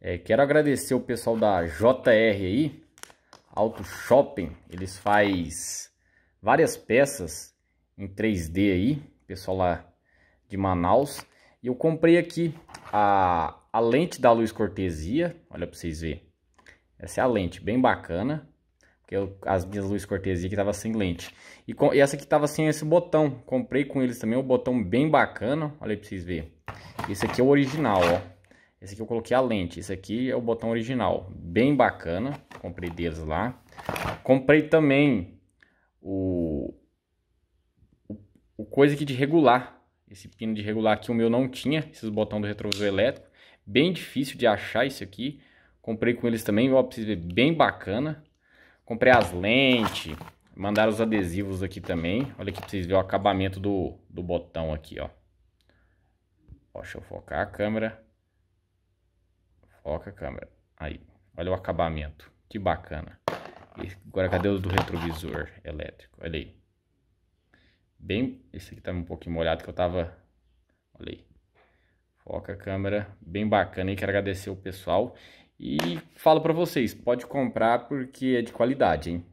É, quero agradecer o pessoal da JR aí, Auto Shopping, eles faz várias peças em 3D aí, pessoal lá de Manaus. E eu comprei aqui a, a lente da Luz Cortesia, olha para vocês verem. Essa é a lente, bem bacana, porque eu, as minhas Luz Cortesia que tava sem lente. E, com, e essa aqui tava sem esse botão, comprei com eles também, um botão bem bacana, olha aí para vocês verem. Esse aqui é o original, ó. Esse aqui eu coloquei a lente. Esse aqui é o botão original. Bem bacana. Comprei deles lá. Comprei também o, o, o coisa aqui de regular. Esse pino de regular aqui o meu não tinha. Esses botões do retrovisor elétrico. Bem difícil de achar esse aqui. Comprei com eles também. Ó, pra vocês verem, bem bacana. Comprei as lentes. Mandaram os adesivos aqui também. Olha aqui pra vocês verem o acabamento do, do botão aqui, ó. ó. Deixa eu focar a câmera foca a câmera. Aí, olha o acabamento. Que bacana. E agora cadê o do retrovisor elétrico? Olha aí. Bem, esse aqui tá um pouquinho molhado que eu tava... Olha aí. Foca a câmera, bem bacana e quero agradecer o pessoal. E falo para vocês, pode comprar porque é de qualidade, hein?